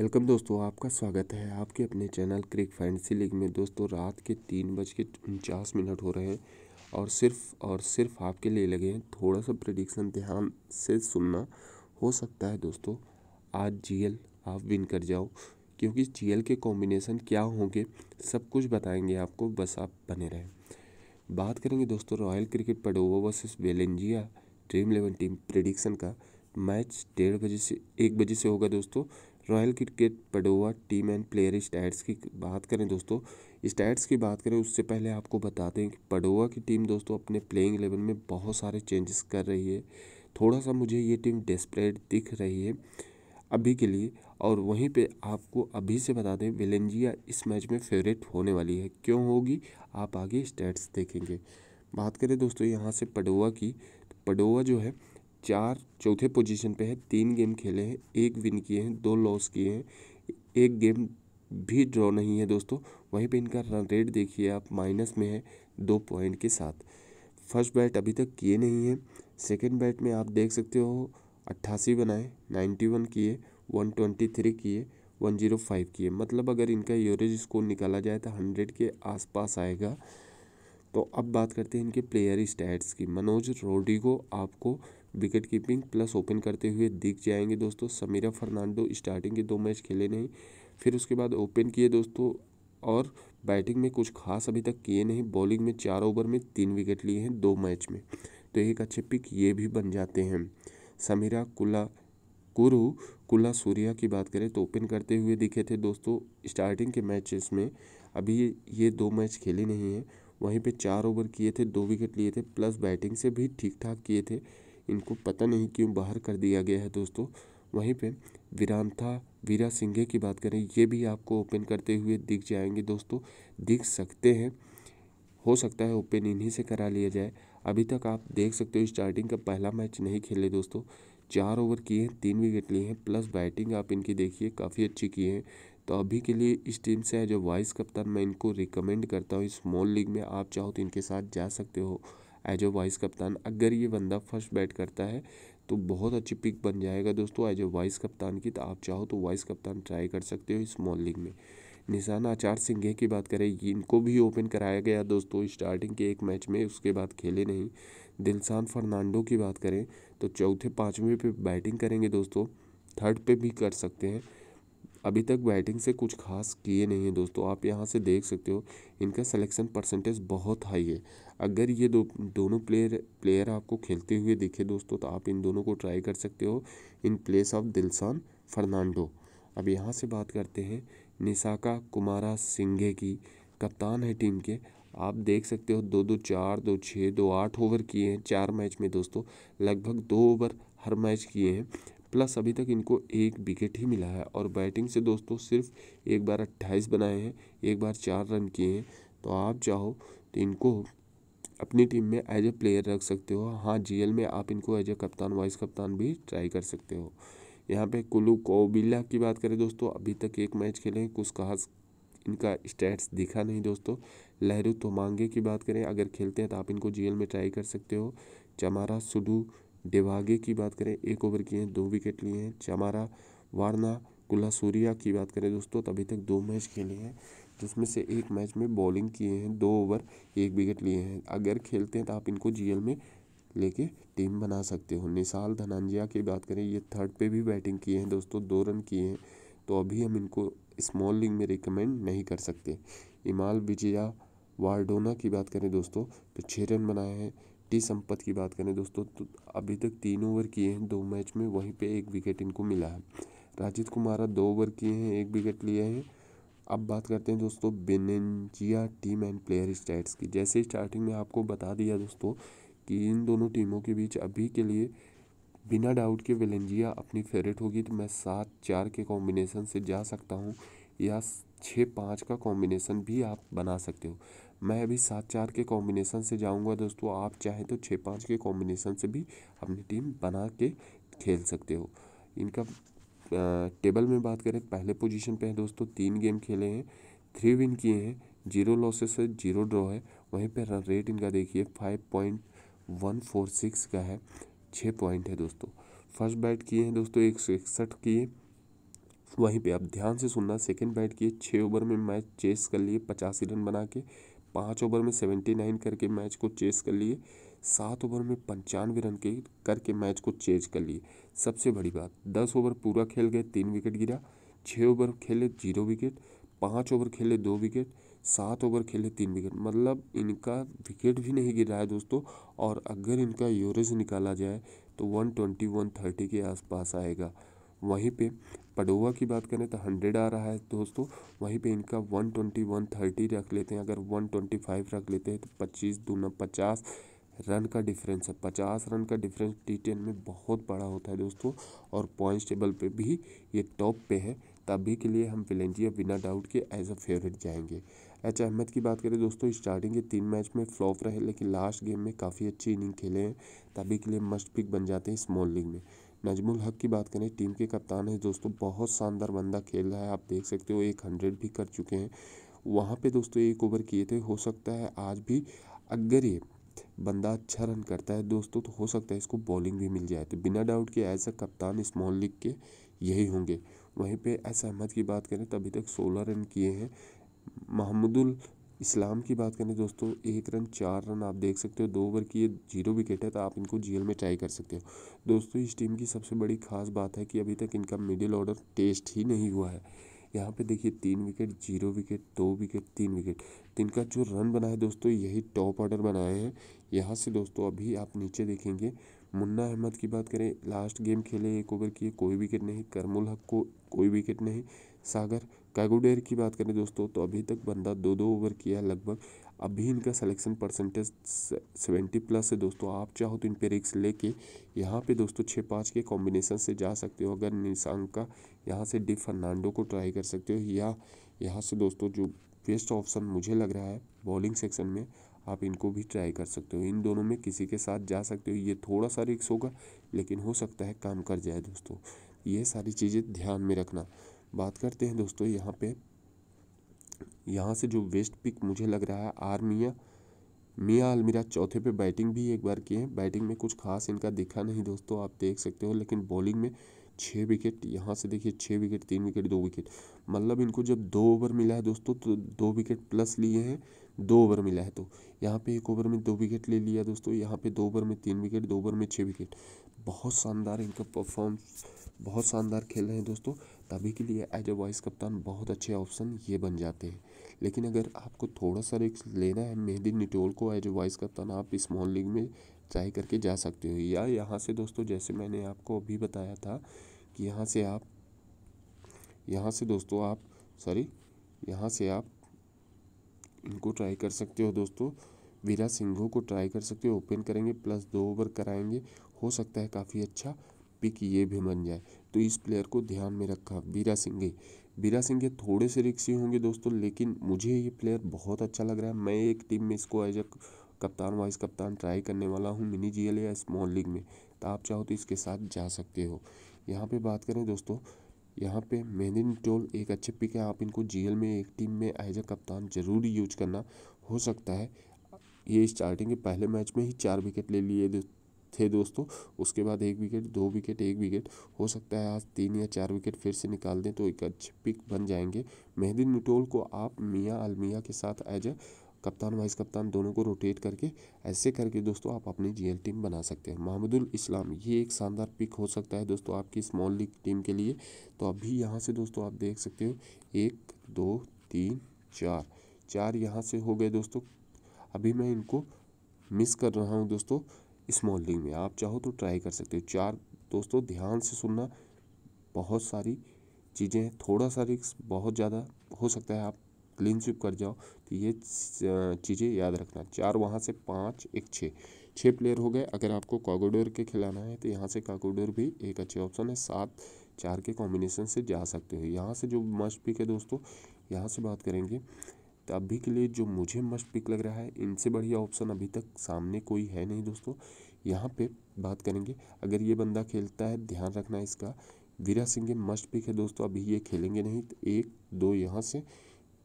welcome दोस्तों आपका स्वागत है आपके अपने चैनल क्रिक फैंसी लीग में दोस्तों रात के तीन बज के उनचास मिनट हो रहे हैं और सिर्फ और सिर्फ आपके लिए लगे हैं थोड़ा सा प्रडिक्शन ध्यान से सुनना हो सकता है दोस्तों आज जीएल आप विन कर जाओ क्योंकि जीएल के कॉम्बिनेशन क्या होंगे सब कुछ बताएंगे आपको बस आप बने रहें बात करेंगे दोस्तों royal cricket Padova versus Valencia dream eleven team prediction का मैच डेढ़ बजे से एक बजे से होगा दोस्तों royal cricket Padova team and player stats की बात करें दोस्तों स्टैट्स की बात करें उससे पहले आपको बता दें कि पडोवा की टीम दोस्तों अपने प्लेइंग इलेवन में बहुत सारे चेंजेस कर रही है थोड़ा सा मुझे ये टीम डेस्परेट दिख रही है अभी के लिए और वहीं पे आपको अभी से बता दें वेलेंजिया इस मैच में फेवरेट होने वाली है क्यों होगी आप आगे स्टैट्स देखेंगे बात करें दोस्तों यहाँ से पडोवा की पडोवा जो है चार चौथे पोजीशन पे है तीन गेम खेले हैं एक विन किए हैं दो लॉस किए हैं एक गेम भी ड्रॉ नहीं है दोस्तों वहीं पे इनका रन रेट देखिए आप माइनस में है दो पॉइंट के साथ फर्स्ट बैट अभी तक किए नहीं है सेकेंड बैट में आप देख सकते हो अट्ठासी बनाए नाइन्टी वन किए वन ट्वेंटी थ्री किए वन जीरो फाइव किए मतलब अगर इनका एवरेज स्कोर निकाला जाए तो हंड्रेड के आसपास आएगा तो अब बात करते हैं इनके प्लेयर स्टैट्स की मनोज रोडिगो आपको विकेट कीपिंग प्लस ओपन करते हुए दिख जाएंगे दोस्तों समीरा फर्नांडो स्टार्टिंग के दो मैच खेले नहीं फिर उसके बाद ओपन किए दोस्तों और बैटिंग में कुछ खास अभी तक किए नहीं बॉलिंग में चार ओवर में तीन विकेट लिए हैं दो मैच में तो एक अच्छे पिक ये भी बन जाते हैं समीरा कुला कुरु कुला सूर्या की बात करें तो ओपन करते हुए दिखे थे दोस्तों स्टार्टिंग के मैचेस में अभी ये ये दो मैच खेले नहीं हैं वहीं पे चार ओवर किए थे दो विकेट लिए थे प्लस बैटिंग से भी ठीक ठाक किए थे इनको पता नहीं क्यों बाहर कर दिया गया है दोस्तों वहीं पे वीरांथा वीरा सिंघे की बात करें ये भी आपको ओपन करते हुए दिख जाएंगे दोस्तों दिख सकते हैं हो सकता है ओपन इन्हीं से करा लिया जाए अभी तक आप देख सकते हो स्टार्टिंग का पहला मैच नहीं खेले दोस्तों चार ओवर किए हैं तीन विकेट लिए हैं प्लस बैटिंग आप इनकी देखिए काफ़ी अच्छी की है तो अभी के लिए इस टीम से जो वाइस कप्तान मैं इनको रिकमेंड करता हूँ स्मॉल लीग में आप चाहो तो इनके साथ जा सकते हो एज अ वाइस कप्तान अगर ये बंदा फर्स्ट बैट करता है तो बहुत अच्छी पिक बन जाएगा दोस्तों एज ए वाइस कप्तान की तो आप चाहो तो वाइस कप्तान ट्राई कर सकते हो मॉल लीग में निशान आचार सिंह की बात करें इनको भी ओपन कराया गया दोस्तों स्टार्टिंग के एक मैच में उसके बाद खेले नहीं दिलसान फर्नांडो की बात करें तो चौथे पाँचवें पे बैटिंग करेंगे दोस्तों थर्ड पे भी कर सकते हैं अभी तक बैटिंग से कुछ खास किए नहीं है दोस्तों आप यहाँ से देख सकते हो इनका सिलेक्शन परसेंटेज बहुत हाई है अगर ये दो दोनों प्लेयर प्लेयर आपको खेलते हुए दिखे दोस्तों तो आप इन दोनों को ट्राई कर सकते हो in place of Dilshan Fernando अब यहाँ से बात करते हैं निशाका कुमारा सिंघे की कप्तान है टीम के आप देख सकते हो दो दो चार दो छः दो आठ ओवर किए हैं चार मैच में दोस्तों लगभग दो ओवर हर मैच किए हैं प्लस अभी तक इनको एक विकेट ही मिला है और बैटिंग से दोस्तों सिर्फ एक बार अट्ठाईस बनाए हैं एक बार चार रन किए हैं तो आप चाहो तो इनको अपनी टीम में एज ए प्लेयर रख सकते हो हाँ जी में आप इनको एज ए कप्तान वाइस कप्तान भी ट्राई कर सकते हो यहाँ पे कुलू कोबिल्ला की बात करें दोस्तों अभी तक एक मैच खेले कुछ खास इनका स्टैट्स दिखा नहीं दोस्तों लहरू तोमांगे की बात करें अगर खेलते हैं तो आप इनको जीएल में ट्राई कर सकते हो चमारा सुडू डेवागे की बात करें एक ओवर किए हैं दो विकेट लिए हैं चमारा वारना कुल्ला सूर्या की बात करें दोस्तों तो अभी तक दो मैच खेले हैं जिसमें से एक मैच में बॉलिंग किए हैं दो ओवर एक विकेट लिए हैं अगर खेलते हैं तो आप इनको जी में लेके टीम बना सकते हो निशाल धनंजिया की बात करें ये थर्ड पे भी बैटिंग किए हैं दोस्तों दो रन किए हैं तो अभी हम इनको स्मॉल लीग में रिकमेंड नहीं कर सकते इमाल विजया वार्डोना की बात करें दोस्तों तो छः रन बनाए हैं टी संपत की बात करें दोस्तों तो अभी तक तीन ओवर किए हैं दो मैच में वहीं पे एक विकेट इनको मिला है राजित कुमारा दो ओवर किए हैं एक विकेट लिए हैं अब बात करते हैं दोस्तों Valencia team and player stats की जैसे स्टार्टिंग में आपको बता दिया दोस्तों कि इन दोनों टीमों के बीच अभी के लिए बिना डाउट के वेलेंजिया अपनी फेवरेट होगी तो मैं सात चार के कॉम्बिनेशन से जा सकता हूँ या छः पाँच का कॉम्बिनेशन भी आप बना सकते हो मैं अभी सात चार के कॉम्बिनेशन से जाऊंगा दोस्तों आप चाहें तो छः पाँच के कॉम्बिनेशन से भी अपनी टीम बना के खेल सकते हो इनका टेबल में बात करें पहले पोजीशन पे है दोस्तों तीन गेम खेले हैं थ्री विन किए हैं जीरो लॉसेस है जीरो ड्रॉ है वहीं पर रन रेट इनका देखिए five point one four six का है छः पॉइंट है दोस्तों फर्स्ट बैट किए हैं दोस्तों एक सौ इकसठ किए वहीं पे आप ध्यान से सुनना सेकंड बैट किए छः ओवर में मैच चेस कर लिए पचासी रन बना के पाँच ओवर में सेवेंटी नाइन करके मैच को चेस कर लिए सात ओवर में पंचानवे रन के करके मैच को चेज कर लिए सबसे बड़ी बात दस ओवर पूरा खेल गए तीन विकेट गिरा छः ओवर खेले जीरो विकेट पाँच ओवर खेले दो विकेट सात ओवर खेले तीन विकेट मतलब इनका विकेट भी नहीं गिर रहा है दोस्तों और अगर इनका एवरेज निकाला जाए तो वन ट्वेंटी वन थर्टी के आसपास आएगा वहीं पे पडोवा की बात करें तो हंड्रेड आ रहा है दोस्तों वहीं पे इनका वन ट्वेंटी वन थर्टी रख लेते हैं अगर वन ट्वेंटी फाइव रख लेते हैं तो पच्चीस दूना पचास रन का डिफरेंस है पचास रन का डिफरेंस टी टेन में बहुत बड़ा होता है दोस्तों और पॉइंट्स टेबल पे भी ये टॉप पे है तभी के लिए हम विलेंजिया बिना डाउट के एज अ फेवरेट जाएंगे एच अहमद की बात करें दोस्तों स्टार्टिंग के तीन मैच में फ्लॉप रहे लेकिन लास्ट गेम में काफ़ी अच्छी इनिंग खेले हैं तभी के लिए मस्ट पिक बन जाते हैं स्मॉल लीग में नजमुल हक की बात करें टीम के कप्तान हैं दोस्तों बहुत शानदार बंदा खेल रहा है आप देख सकते हो एक हंड्रेड भी कर चुके हैं वहाँ पे दोस्तों एक ओवर किए थे हो सकता है आज भी अगर ये बंदा अच्छा रन करता है दोस्तों तो हो सकता है इसको बॉलिंग भी मिल जाए तो बिना डाउट के एज अ कप्तान स्मॉल लीग के यही होंगे वहीं पर एस अहमद की बात करें तो अभी तक सोलह रन किए हैं महमूदुल इस्लाम की बात करें दोस्तों एक रन चार रन आप देख सकते हो दो ओवर की ये जीरो विकेट है तो आप इनको जेल में ट्राई कर सकते हो दोस्तों इस टीम की सबसे बड़ी खास बात है कि अभी तक इनका मिडिल ऑर्डर टेस्ट ही नहीं हुआ है यहाँ पे देखिए तीन विकेट जीरो विकेट दो विकेट तीन विकेट तो इनका जो रन बना है दोस्तों यही टॉप ऑर्डर बनाए हैं यहाँ से दोस्तों अभी आप नीचे देखेंगे मुन्ना अहमद की बात करें लास्ट गेम खेले एक ओवर किए कोई विकेट नहीं करमुल हक को कोई विकेट नहीं सागर कैगोडेर की बात करें दोस्तों तो अभी तक बंदा दो दो ओवर किया है लगभग अभी इनका सिलेक्शन परसेंटेज सेवेंटी प्लस है दोस्तों आप चाहो तो इन पे रिक्स लेके यहाँ पे दोस्तों छः पाँच के कॉम्बिनेशन से जा सकते हो अगर निशांग का यहाँ से डी फर्नांडो को ट्राई कर सकते हो या यहाँ से दोस्तों जो बेस्ट ऑप्शन मुझे लग रहा है बॉलिंग सेक्शन में आप इनको भी ट्राई कर सकते हो इन दोनों में किसी के साथ जा सकते हो ये थोड़ा सा रिक्स होगा लेकिन हो सकता है काम कर जाए दोस्तों ये सारी चीज़ें ध्यान में रखना बात करते हैं दोस्तों यहाँ पे यहाँ से जो वेस्ट पिक मुझे लग रहा है आर्मिया मियाँ अलमीरा चौथे पे बैटिंग भी एक बार किए हैं बैटिंग में कुछ खास इनका दिखा नहीं दोस्तों आप देख सकते हो लेकिन बॉलिंग में छः विकेट यहाँ से देखिए छः विकेट तीन विकेट दो विकेट मतलब इनको जब दो ओवर मिला है दोस्तों तो दो विकेट प्लस लिए हैं दो ओवर मिला है तो यहाँ पे एक ओवर में दो विकेट ले लिया दोस्तों यहाँ पे दो ओवर में तीन विकेट दो ओवर में छः विकेट बहुत शानदार इनका परफॉर्म बहुत शानदार खेल रहे हैं दोस्तों तभी के लिए एज ए वाइस कप्तान बहुत अच्छे ऑप्शन ये बन जाते हैं लेकिन अगर आपको थोड़ा सा रिक्स लेना है मेहदी निटोल को एज ए वाइस कप्तान आप स्मॉल लीग में ट्राई करके जा सकते हो या यहाँ से दोस्तों जैसे मैंने आपको अभी बताया था कि यहाँ से आप यहाँ से दोस्तों आप सॉरी यहाँ से आप इनको ट्राई कर सकते हो दोस्तों वीरा सिंघो को ट्राई कर सकते हो ओपन करेंगे प्लस दो ओवर कराएंगे हो सकता है काफ़ी अच्छा पिक ये भी बन जाए तो इस प्लेयर को ध्यान में रखा वीरा सिंघे वीरा सिंघे थोड़े से रिक्सी होंगे दोस्तों लेकिन मुझे ये प्लेयर बहुत अच्छा लग रहा है मैं एक टीम में इसको एज अ कप्तान वाइस कप्तान ट्राई करने वाला हूँ मिनी जी या स्मॉल लीग में तो आप चाहो तो इसके साथ जा सकते हो यहाँ पर बात करें दोस्तों यहाँ पे मेनिन टोल एक अच्छे पिक है आप इनको जीएल में एक टीम में एज ए कप्तान जरूर यूज करना हो सकता है ये स्टार्टिंग के पहले मैच में ही चार विकेट ले लिए थे दोस्तों उसके बाद एक विकेट दो विकेट एक विकेट हो सकता है आज तीन या चार विकेट फिर से निकाल दें तो एक अच्छे पिक बन जाएंगे मेहदी निटोल को आप मियाँ अलमिया के साथ एज ए कप्तान वाइस कप्तान दोनों को रोटेट करके ऐसे करके दोस्तों आप अपनी जीएल टीम बना सकते हैं महमदुल इस्लाम ये एक शानदार पिक हो सकता है दोस्तों आपकी स्मॉल लीग टीम के लिए तो अभी यहाँ से दोस्तों आप देख सकते हो एक दो तीन चार चार यहाँ से हो गए दोस्तों अभी मैं इनको मिस कर रहा हूँ दोस्तों स्मॉल लीग में आप चाहो तो ट्राई कर सकते हो चार दोस्तों ध्यान से सुनना बहुत सारी चीज़ें थोड़ा सा रिक्स बहुत ज़्यादा हो सकता है आप क्लीन स्वीप कर जाओ तो ये चीज़ें याद रखना चार वहाँ से पाँच एक छः छः प्लेयर हो गए अगर आपको काकोडोर के खिलाना है तो यहाँ से काकोडोर भी एक अच्छे ऑप्शन है सात चार के कॉम्बिनेशन से जा सकते हो यहाँ से जो मस्ट पिक है दोस्तों यहाँ से बात करेंगे तो अभी के लिए जो मुझे मस्ट पिक लग रहा है इनसे बढ़िया ऑप्शन अभी तक सामने कोई है नहीं दोस्तों यहाँ पे बात करेंगे अगर ये बंदा खेलता है ध्यान रखना इसका वीरा सिंह मस्ट पिक है दोस्तों अभी ये खेलेंगे नहीं तो एक दो यहाँ से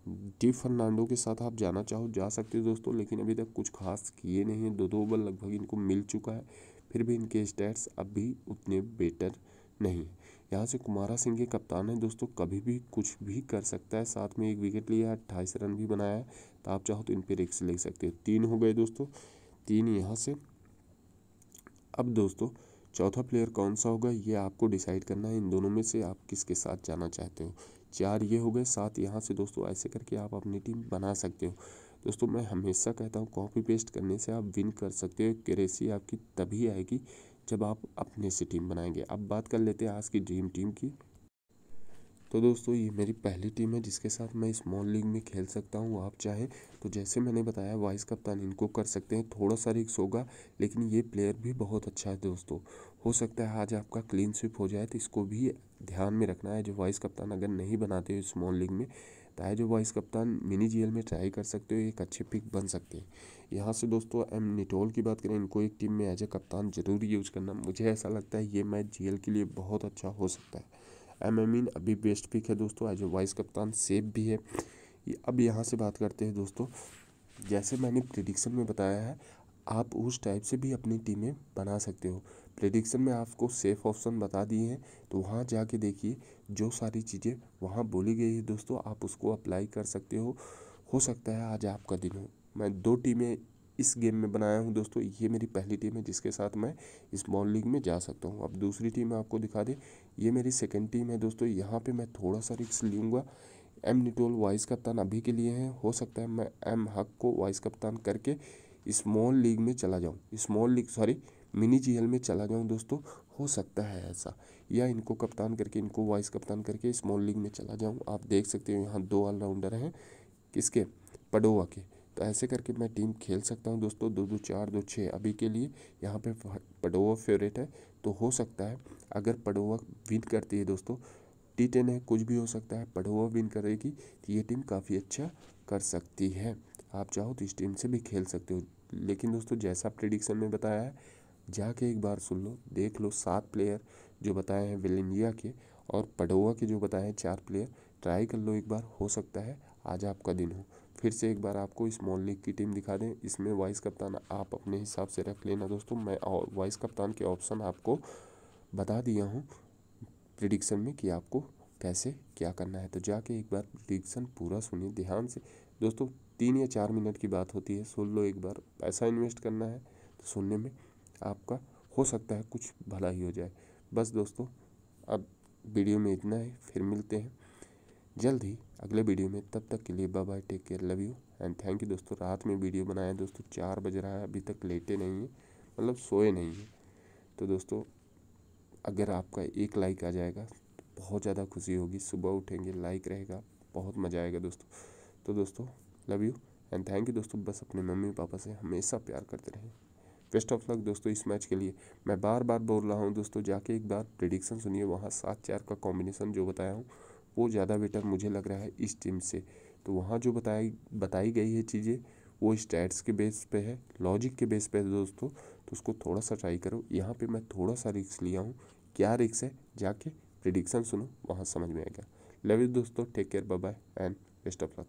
डी फर्नांडो के साथ आप जाना चाहो जा सकते हो दोस्तों लेकिन अभी तक कुछ खास किए नहीं हैं दो दो ओवर लगभग इनको मिल चुका है फिर भी इनके स्टैट्स अब भी उतने बेटर नहीं है यहाँ से कुमारा सिंह के कप्तान है दोस्तों कभी भी कुछ भी कर सकता है साथ में एक विकेट लिया है अट्ठाईस रन भी बनाया है तो आप चाहो तो इन पर रिक्स ले सकते हो तीन हो गए दोस्तों तीन यहाँ से अब दोस्तों चौथा प्लेयर कौन सा होगा ये आपको डिसाइड करना है इन दोनों में से आप किसके साथ जाना चाहते हो चार ये हो गए सात यहाँ से दोस्तों ऐसे करके आप अपनी टीम बना सकते हो दोस्तों मैं हमेशा कहता हूँ कॉपी पेस्ट करने से आप विन कर सकते हो क्रेसी आपकी तभी आएगी जब आप अपने से टीम बनाएंगे अब बात कर लेते हैं आज की ड्रीम टीम की तो दोस्तों ये मेरी पहली टीम है जिसके साथ मैं स्मॉल लीग में खेल सकता हूँ आप चाहें तो जैसे मैंने बताया वाइस कप्तान इनको कर सकते हैं थोड़ा सा रिक्स होगा लेकिन ये प्लेयर भी बहुत अच्छा है दोस्तों हो सकता है आज आपका क्लीन स्विप हो जाए तो इसको भी ध्यान में रखना है जो वाइस कप्तान अगर नहीं बनाते हो स्मॉल लीग में चाहे तो जो वाइस कप्तान मिनी जी में ट्राई कर सकते हो एक अच्छे पिक बन सकते हैं यहाँ से दोस्तों एम निटोल की बात करें इनको एक टीम में एज ए कप्तान जरूर यूज़ करना मुझे ऐसा लगता है ये मैच जी के लिए बहुत अच्छा हो सकता है एम एमिन अभी बेस्ट पिक है दोस्तों एज ए वाइस कप्तान सेफ भी है अब यहाँ से बात करते हैं दोस्तों जैसे मैंने प्रिडिक्शन में बताया है आप उस टाइप से भी अपनी टीमें बना सकते हो प्रिडिक्शन में आपको सेफ ऑप्शन बता दिए हैं तो वहाँ जाके देखिए जो सारी चीज़ें वहाँ बोली गई है दोस्तों आप उसको अप्लाई कर सकते हो हो सकता है आज आपका दिन हो मैं दो टीमें इस गेम में बनाया हूँ दोस्तों ये मेरी पहली टीम है जिसके साथ मैं स्मॉल लीग में जा सकता हूँ अब दूसरी टीम आपको दिखा दें ये मेरी सेकेंड टीम है दोस्तों यहाँ पर मैं थोड़ा सा रिक्स लूँगा एम निटोल वाइस कप्तान अभी के लिए हैं हो सकता है मैं एम हक को वाइस कप्तान करके स्मॉल लीग में चला जाऊँ स्मॉल लीग सॉरी मिनी जी में चला जाऊँ दोस्तों हो सकता है ऐसा या इनको कप्तान करके इनको वाइस कप्तान करके स्मॉल लीग में चला जाऊँ आप देख सकते हो यहाँ दो ऑलराउंडर हैं किसके पडोवा के तो ऐसे करके मैं टीम खेल सकता हूँ दोस्तों दो दो चार दो छः अभी के लिए यहाँ पे पडोवा फेवरेट है तो हो सकता है अगर पडोवा विन करती है दोस्तों टी टेन है कुछ भी हो सकता है पडोवा विन करेगी तो ये टीम काफ़ी अच्छा कर सकती है आप चाहो तो इस टीम से भी खेल सकते हो लेकिन दोस्तों जैसा प्रिडिक्शन में बताया है जाके एक बार सुन लो देख लो सात प्लेयर जो बताए हैं इंडिया के और पडोवा के जो बताए हैं चार प्लेयर ट्राई कर लो एक बार हो सकता है आज आपका दिन हो फिर से एक बार आपको स्मॉल लीग की टीम दिखा दें इसमें वाइस कप्तान आप अपने हिसाब से रख लेना दोस्तों मैं वाइस कप्तान के ऑप्शन आपको बता दिया हूँ प्रिडिक्शन में कि आपको कैसे क्या करना है तो जाके एक बार प्रिडिक्शन पूरा सुनिए ध्यान से दोस्तों तीन या चार मिनट की बात होती है सुन लो एक बार पैसा इन्वेस्ट करना है तो सुनने में आपका हो सकता है कुछ भला ही हो जाए बस दोस्तों अब वीडियो में इतना है फिर मिलते हैं जल्द ही अगले वीडियो में तब तक के लिए bye bye take care love you and thank you दोस्तों रात में वीडियो बनाया दोस्तों चार बज रहा है अभी तक लेटे नहीं है मतलब सोए नहीं है तो दोस्तों अगर आपका एक लाइक आ जाएगा तो बहुत ज़्यादा खुशी होगी सुबह उठेंगे लाइक रहेगा बहुत मज़ा आएगा दोस्तों तो दोस्तों love you and thank you दोस्तों बस अपने मम्मी पापा से हमेशा प्यार करते रहें बेस्ट ऑफ लक दोस्तों इस मैच के लिए मैं बार बार बोल रहा हूँ दोस्तों जाके एक बार प्रिडिक्शन सुनिए वहाँ सात चार का कॉम्बिनेशन जो बताया हूँ वो ज़्यादा बेटर मुझे लग रहा है इस टीम से तो वहाँ जो बताई बताई गई है चीज़ें वो स्टैट्स के बेस पे है लॉजिक के बेस पे है दोस्तों तो उसको थोड़ा सा ट्राई करो यहाँ पे मैं थोड़ा सा रिक्स लिया हूँ क्या रिक्स है जाके प्रिडिक्शन सुनो वहाँ समझ में आएगा लव यू दोस्तों take care bye bye and best of luck